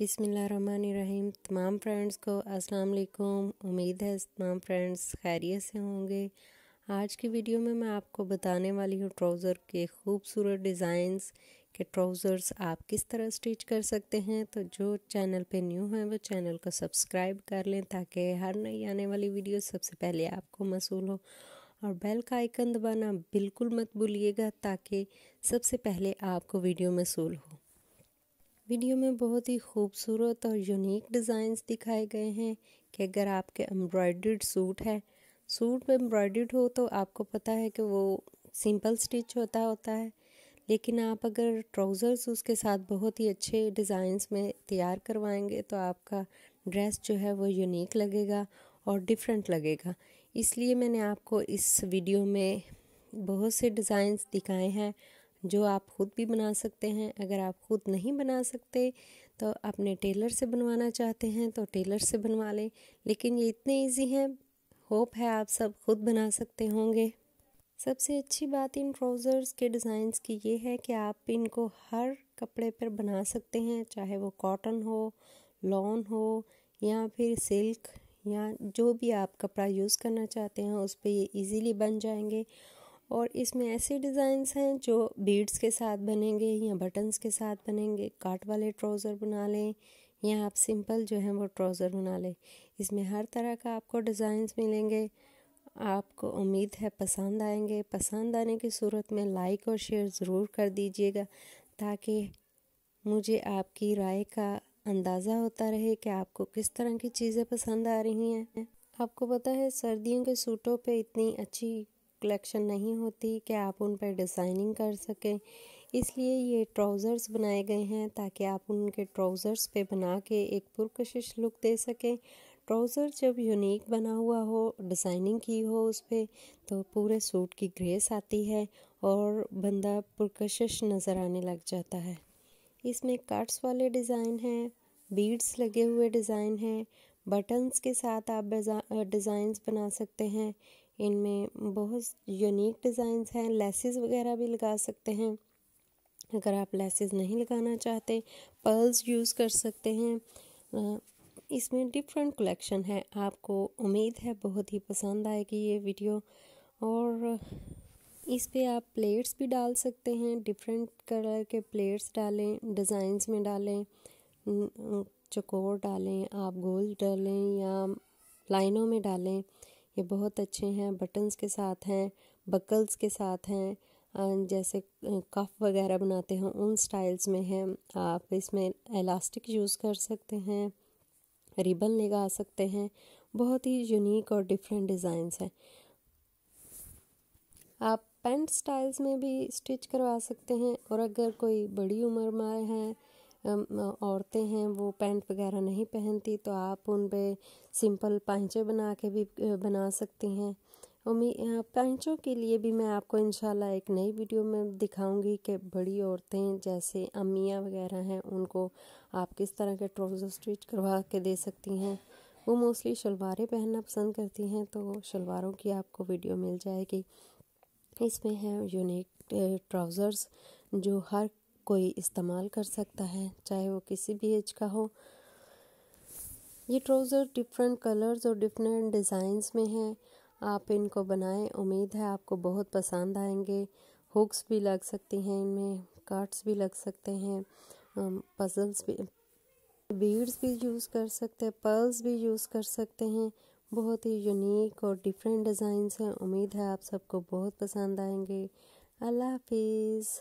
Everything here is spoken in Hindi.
बिसमीम तमाम फ्रेंड्स को अस्सलाम वालेकुम उम्मीद है तमाम फ्रेंड्स खैरियत से होंगे आज की वीडियो में मैं आपको बताने वाली हूँ ट्राउज़र के खूबसूरत डिज़ाइंस के ट्राउज़र्स आप किस तरह स्टिच कर सकते हैं तो जो चैनल पे न्यू हैं वो चैनल को सब्सक्राइब कर लें ताकि हर नई आने वाली वीडियो सबसे पहले आपको मसूल हो और बेल का आइकन दबाना बिल्कुल मत भूलिएगा ताकि सबसे पहले आपको वीडियो मसूल हो वीडियो में बहुत ही खूबसूरत और यूनिक डिज़ाइंस दिखाए गए हैं कि अगर आपके एम्ब्रॉयड सूट है सूट में एम्ब्रॉयड हो तो आपको पता है कि वो सिंपल स्टिच होता होता है लेकिन आप अगर ट्राउज़र्स उसके साथ बहुत ही अच्छे डिज़ाइंस में तैयार करवाएंगे तो आपका ड्रेस जो है वो यूनिक लगेगा और डिफरेंट लगेगा इसलिए मैंने आपको इस वीडियो में बहुत से डिज़ाइंस दिखाए हैं जो आप खुद भी बना सकते हैं अगर आप खुद नहीं बना सकते तो अपने टेलर से बनवाना चाहते हैं तो टेलर से बनवा लें लेकिन ये इतने इजी हैं होप है आप सब खुद बना सकते होंगे सबसे अच्छी बात इन ट्राउज़र्स के डिज़ाइंस की ये है कि आप इनको हर कपड़े पर बना सकते हैं चाहे वो कॉटन हो लॉन हो या फिर सिल्क या जो भी आप कपड़ा यूज़ करना चाहते हैं उस पर ये इजीली बन जाएंगे और इसमें ऐसे डिज़ाइंस हैं जो बीड्स के साथ बनेंगे या बटन्स के साथ बनेंगे काट वाले ट्राउज़र बना लें या आप सिंपल जो है वो ट्राउज़र बना लें इसमें हर तरह का आपको डिज़ाइंस मिलेंगे आपको उम्मीद है पसंद आएंगे पसंद आने की सूरत में लाइक और शेयर ज़रूर कर दीजिएगा ताकि मुझे आपकी राय का अंदाज़ा होता रहे कि आपको किस तरह की चीज़ें पसंद आ रही हैं आपको पता है सर्दियों के सूटों पे इतनी अच्छी कलेक्शन नहीं होती कि आप उन पर डिज़ाइनिंग कर सकें इसलिए ये ट्राउज़र्स बनाए गए हैं ताकि आप उनके ट्राउज़र्स पे बना के एक पुरकशिश लुक दे सकें ट्राउज़र जब यूनिक बना हुआ हो डिज़ाइनिंग की हो उस पर तो पूरे सूट की ग्रेस आती है और बंदा पुरकशिश नज़र आने लग जाता है इसमें कट्स वाले डिज़ाइन हैं बीड्स लगे हुए डिज़ाइन हैं बटन्स के साथ आप डिज़ाइंस बना सकते हैं इनमें बहुत यूनिक डिज़ाइंस हैं लेसेस वगैरह भी लगा सकते हैं अगर आप लेसेस नहीं लगाना चाहते पर्ल्स यूज़ कर सकते हैं इसमें डिफरेंट कलेक्शन है आपको उम्मीद है बहुत ही पसंद आएगी ये वीडियो और इस पे आप प्लेट्स भी डाल सकते हैं डिफरेंट कलर के प्लेट्स डालें डिज़ाइंस में डालें चकोर डालें आप गोल डालें या लाइनों में डालें ये बहुत अच्छे हैं बटन्स के साथ हैं बकल्स के साथ हैं जैसे कफ वगैरह बनाते हैं उन स्टाइल्स में हैं आप इसमें एलास्टिक यूज़ कर सकते हैं रिबन लगा सकते हैं बहुत ही यूनिक और डिफरेंट डिज़ाइंस हैं आप पेंट स्टाइल्स में भी स्टिच करवा सकते हैं और अगर कोई बड़ी उम्र में है औरतें हैं वो पैंट वगैरह नहीं पहनती तो आप उन पर सिंपल पाइचे बना के भी बना सकती हैं उम्मीद पैंचों के लिए भी मैं आपको इन एक नई वीडियो में दिखाऊंगी कि बड़ी औरतें जैसे अमियाँ वगैरह हैं उनको आप किस तरह के ट्राउज़र स्टिच करवा के दे सकती हैं वो मोस्टली शलवारें पहनना पसंद करती हैं तो शलवारों की आपको वीडियो मिल जाएगी इसमें है यूनिक ट्राउज़र्स जो हर कोई इस्तेमाल कर सकता है चाहे वो किसी भी एज का हो ये ट्राउज़र डिफरेंट कलर्स और डिफरेंट डिज़ाइंस में हैं आप इनको बनाएं उम्मीद है आपको बहुत पसंद आएंगे हुक्स भी लग सकती हैं इनमें कार्ड्स भी लग सकते हैं पजल्स भी बीड्स भी यूज़ कर सकते हैं पर्ल्स भी यूज़ कर सकते हैं बहुत ही यूनिक और डिफरेंट डिज़ाइंस हैं उम्मीद है आप सबको बहुत पसंद आएंगे अल्लाह हाफिज़